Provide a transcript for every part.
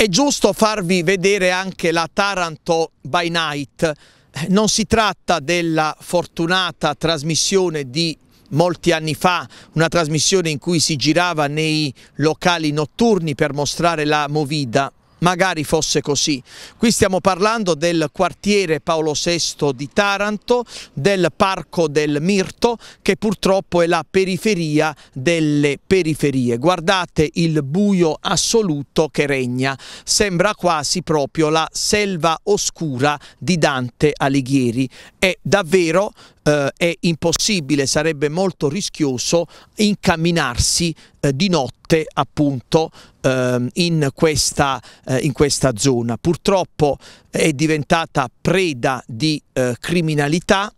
È giusto farvi vedere anche la Taranto by Night. Non si tratta della fortunata trasmissione di molti anni fa, una trasmissione in cui si girava nei locali notturni per mostrare la movida, magari fosse così. Qui stiamo parlando del quartiere Paolo VI di Taranto, del Parco del Mirto, che purtroppo è la periferia delle periferie. Guardate il buio assoluto che regna, sembra quasi proprio la selva oscura di Dante Alighieri. È davvero eh, è impossibile, sarebbe molto rischioso incamminarsi eh, di notte appunto eh, in, questa, eh, in, questa, zona. Purtroppo eh, è diventata preda di eh, criminalità,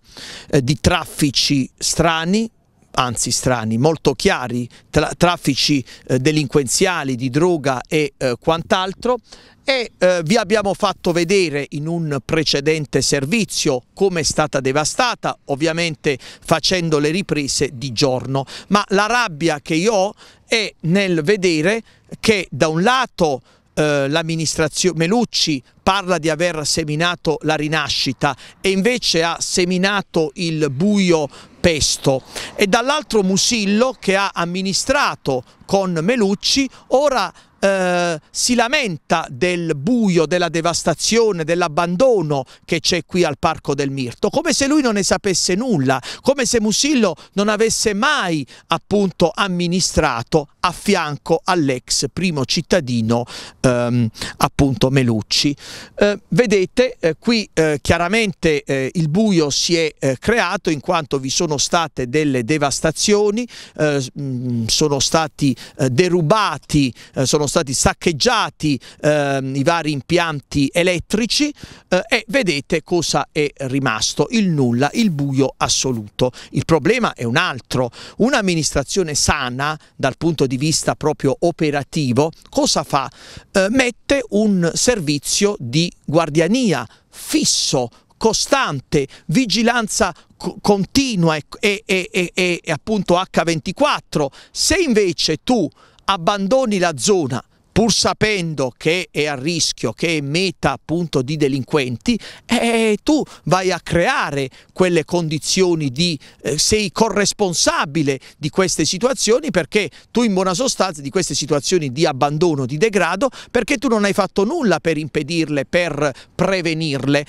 di traffici strani, anzi strani, molto chiari, tra traffici eh, delinquenziali di droga e eh, quant'altro e eh, vi abbiamo fatto vedere in un precedente servizio come è stata devastata, ovviamente facendo le riprese di giorno, ma la rabbia che io ho è nel vedere che da un lato eh, l'amministrazione Melucci parla di aver seminato la rinascita e invece ha seminato il buio pesto e dall'altro Musillo che ha amministrato con Melucci ora eh, si lamenta del buio, della devastazione, dell'abbandono che c'è qui al Parco del Mirto, come se lui non ne sapesse nulla, come se Musillo non avesse mai appunto amministrato a fianco all'ex primo cittadino ehm, appunto Melucci. Eh, vedete eh, qui eh, chiaramente eh, il buio si è eh, creato in quanto vi sono state delle devastazioni, mm, sono stati derubati, sono stati saccheggiati eh, i vari impianti elettrici eh, e vedete cosa è rimasto, il nulla, il buio assoluto. Il problema è un altro, un'amministrazione sana dal punto di vista proprio operativo cosa fa? Eh, mette un servizio di guardiania fisso, costante, vigilanza continua e, e, e, e appunto H24. Se invece tu abbandoni la zona pur sapendo che è a rischio, che è meta appunto di delinquenti, e tu vai a creare quelle condizioni di eh, sei corresponsabile di queste situazioni perché tu in buona sostanza di queste situazioni di abbandono, di degrado, perché tu non hai fatto nulla per impedirle, per prevenirle.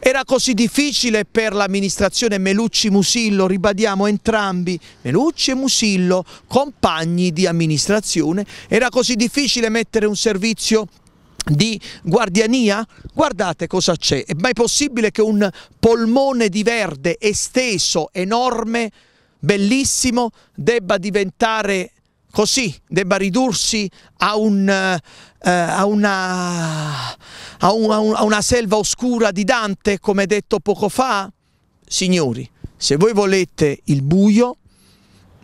Era così difficile per l'amministrazione Melucci-Musillo, ribadiamo entrambi, Melucci e Musillo, compagni di amministrazione, era così difficile mettere un servizio di guardiania? Guardate cosa c'è, è mai possibile che un polmone di verde esteso, enorme, bellissimo, debba diventare così debba ridursi a, un, eh, eh a, una, a, un, a una selva oscura di Dante, come detto poco fa? Signori, se voi volete il buio,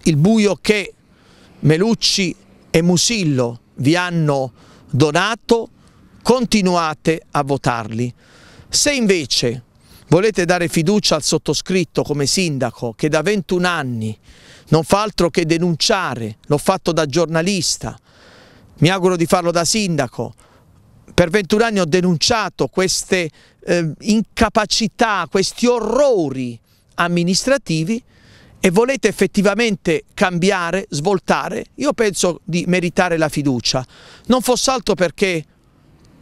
il buio che Melucci e Musillo vi hanno donato, continuate a votarli. Se invece Volete dare fiducia al sottoscritto come sindaco che da 21 anni non fa altro che denunciare, l'ho fatto da giornalista, mi auguro di farlo da sindaco, per 21 anni ho denunciato queste eh, incapacità, questi orrori amministrativi e volete effettivamente cambiare, svoltare, io penso di meritare la fiducia, non fosse altro perché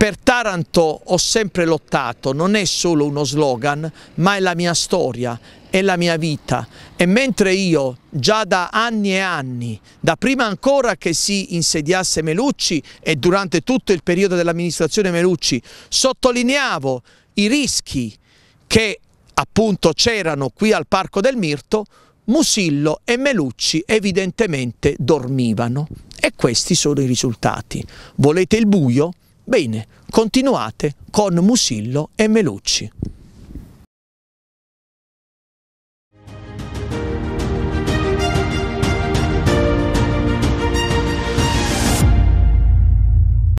per Taranto ho sempre lottato, non è solo uno slogan, ma è la mia storia, è la mia vita. E mentre io già da anni e anni, da prima ancora che si insediasse Melucci e durante tutto il periodo dell'amministrazione Melucci, sottolineavo i rischi che appunto c'erano qui al Parco del Mirto, Musillo e Melucci evidentemente dormivano e questi sono i risultati. Volete il buio? Bene, continuate con Musillo e Melucci.